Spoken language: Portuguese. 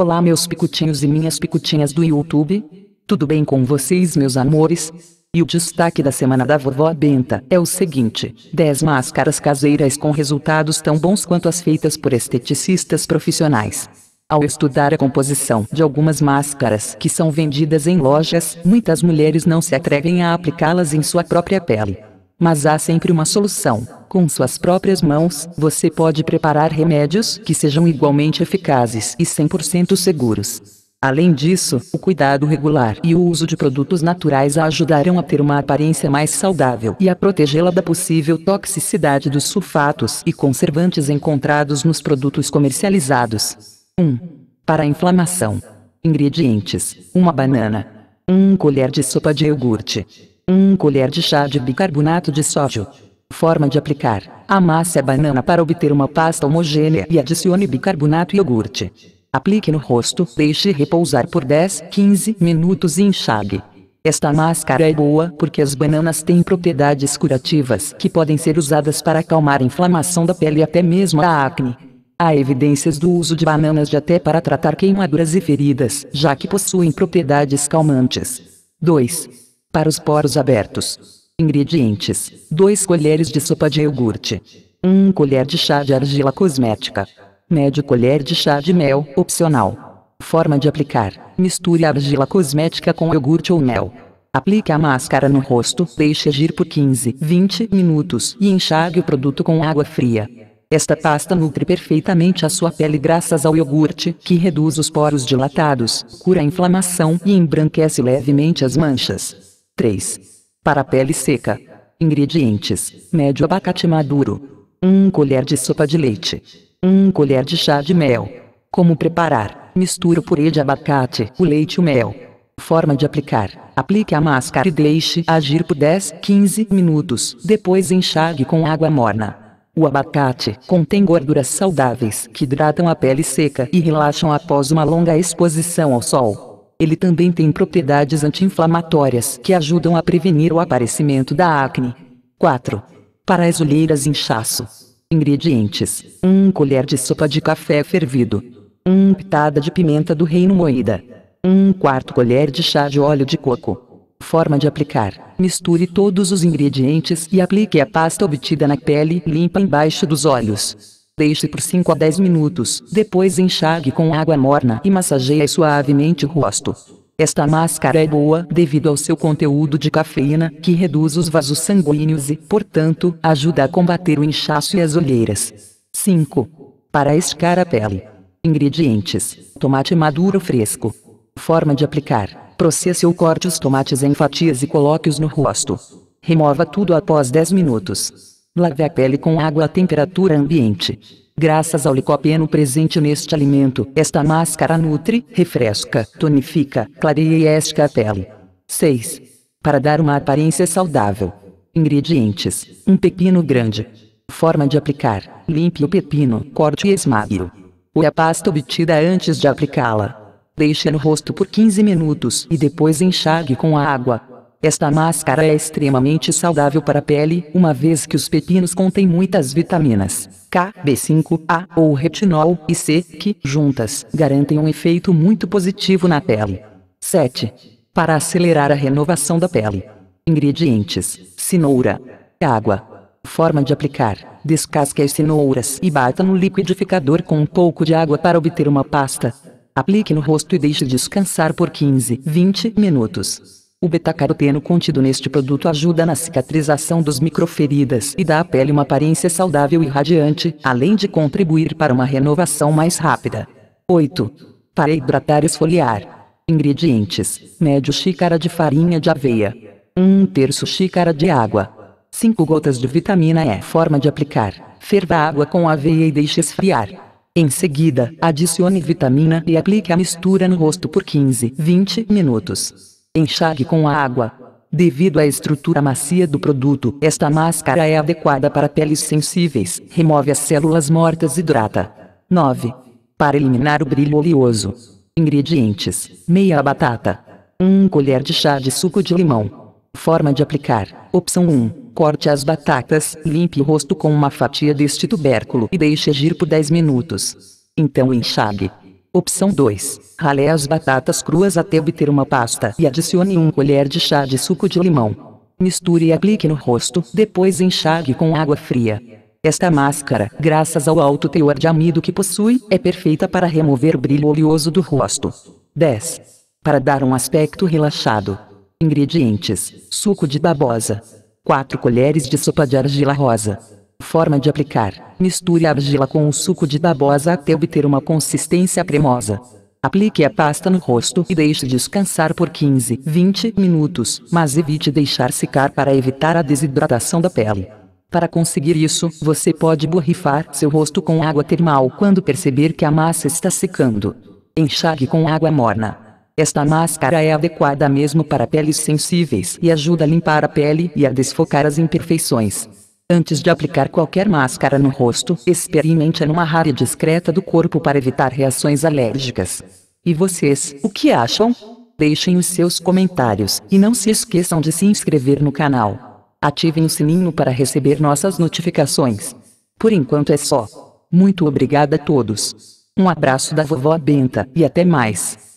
Olá meus picutinhos e minhas picutinhas do YouTube. Tudo bem com vocês meus amores? E o destaque da semana da vovó Benta é o seguinte: 10 máscaras caseiras com resultados tão bons quanto as feitas por esteticistas profissionais. Ao estudar a composição de algumas máscaras que são vendidas em lojas, muitas mulheres não se atrevem a aplicá-las em sua própria pele. Mas há sempre uma solução. Com suas próprias mãos, você pode preparar remédios que sejam igualmente eficazes e 100% seguros. Além disso, o cuidado regular e o uso de produtos naturais a ajudarão a ter uma aparência mais saudável e a protegê-la da possível toxicidade dos sulfatos e conservantes encontrados nos produtos comercializados. 1. Para a inflamação. Ingredientes: uma banana, 1 colher de sopa de iogurte, 1 colher de chá de bicarbonato de sódio. Forma de aplicar. Amasse a banana para obter uma pasta homogênea e adicione bicarbonato e iogurte. Aplique no rosto, deixe repousar por 10, 15 minutos e enxague. Esta máscara é boa porque as bananas têm propriedades curativas que podem ser usadas para acalmar a inflamação da pele e até mesmo a acne. Há evidências do uso de bananas de até para tratar queimaduras e feridas, já que possuem propriedades calmantes. 2. Para os poros abertos. Ingredientes: 2 colheres de sopa de iogurte. 1 colher de chá de argila cosmética. Médio colher de chá de mel, opcional. Forma de aplicar: misture a argila cosmética com iogurte ou mel. Aplique a máscara no rosto, deixe agir por 15, 20 minutos e enxague o produto com água fria. Esta pasta nutre perfeitamente a sua pele graças ao iogurte, que reduz os poros dilatados, cura a inflamação e embranquece levemente as manchas. 3. Para a pele seca. Ingredientes: médio abacate maduro, 1 colher de sopa de leite, 1 colher de chá de mel. Como preparar? Misture o purê de abacate, o leite e o mel. Forma de aplicar: aplique a máscara e deixe agir por 10, 15 minutos, depois enxague com água morna. O abacate contém gorduras saudáveis que hidratam a pele seca e relaxam após uma longa exposição ao sol. Ele também tem propriedades anti-inflamatórias que ajudam a prevenir o aparecimento da acne. 4. Para as olheiras inchaço. Ingredientes: 1 colher de sopa de café fervido, 1 pitada de pimenta do reino moída, 1 quarto colher de chá de óleo de coco. Forma de aplicar: misture todos os ingredientes e aplique a pasta obtida na pele limpa embaixo dos olhos. Deixe por 5 a 10 minutos, depois enxague com água morna e massageie suavemente o rosto. Esta máscara é boa devido ao seu conteúdo de cafeína, que reduz os vasos sanguíneos e, portanto, ajuda a combater o inchaço e as olheiras. 5. Para escar a pele. Ingredientes: tomate maduro fresco. Forma de aplicar: processe ou corte os tomates em fatias e coloque-os no rosto. Remova tudo após 10 minutos. Lave a pele com água à temperatura ambiente. Graças ao licopeno presente neste alimento, esta máscara nutre, refresca, tonifica, clareia e estica a pele. 6. Para dar uma aparência saudável. Ingredientes: um pepino grande. Forma de aplicar: limpe o pepino, corte e esmague-o. Ou a pasta obtida antes de aplicá-la. Deixe no rosto por 15 minutos e depois enxague com a água. Esta máscara é extremamente saudável para a pele, uma vez que os pepinos contêm muitas vitaminas K, B5, A ou retinol e C, que, juntas, garantem um efeito muito positivo na pele. 7. Para acelerar a renovação da pele. Ingredientes: cenoura, água. Forma de aplicar: descasque as cenouras e bata no liquidificador com um pouco de água para obter uma pasta. Aplique no rosto e deixe descansar por 15, 20 minutos. O betacaroteno contido neste produto ajuda na cicatrização dos microferidas e dá à pele uma aparência saudável e radiante, além de contribuir para uma renovação mais rápida. 8. Para hidratar e esfoliar. Ingredientes: médio xícara de farinha de aveia, 1 terço xícara de água, 5 gotas de vitamina E. Forma de aplicar: ferva a água com a aveia e deixe esfriar. Em seguida, adicione vitamina e aplique a mistura no rosto por 15, 20 minutos. Enxague com a água. Devido à estrutura macia do produto, esta máscara é adequada para peles sensíveis, remove as células mortas e hidrata. 9. Para eliminar o brilho oleoso. Ingredientes: meia batata, 1 colher de chá de suco de limão. Forma de aplicar: opção 1. Corte as batatas, limpe o rosto com uma fatia deste tubérculo e deixe agir por 10 minutos. Então enxague. Opção 2. rale as batatas cruas até obter uma pasta e adicione 1 colher de chá de suco de limão. Misture e aplique no rosto, depois enxague com água fria. Esta máscara, graças ao alto teor de amido que possui, é perfeita para remover o brilho oleoso do rosto. 10. Para dar um aspecto relaxado. Ingredientes: suco de babosa, 4 colheres de sopa de argila rosa, Forma de aplicar. Misture a argila com o suco de babosa até obter uma consistência cremosa. Aplique a pasta no rosto e deixe descansar por 15, 20 minutos, mas evite deixar secar para evitar a desidratação da pele. Para conseguir isso, você pode borrifar seu rosto com água termal quando perceber que a massa está secando. Enxague com água morna. Esta máscara é adequada mesmo para peles sensíveis e ajuda a limpar a pele e a desfocar as imperfeições. Antes de aplicar qualquer máscara no rosto, experimente numa área discreta do corpo para evitar reações alérgicas. E vocês, o que acham? Deixem os seus comentários e não se esqueçam de se inscrever no canal. Ativem o sininho para receber nossas notificações. Por enquanto é só. Muito obrigada a todos. Um abraço da vovó Benta e até mais.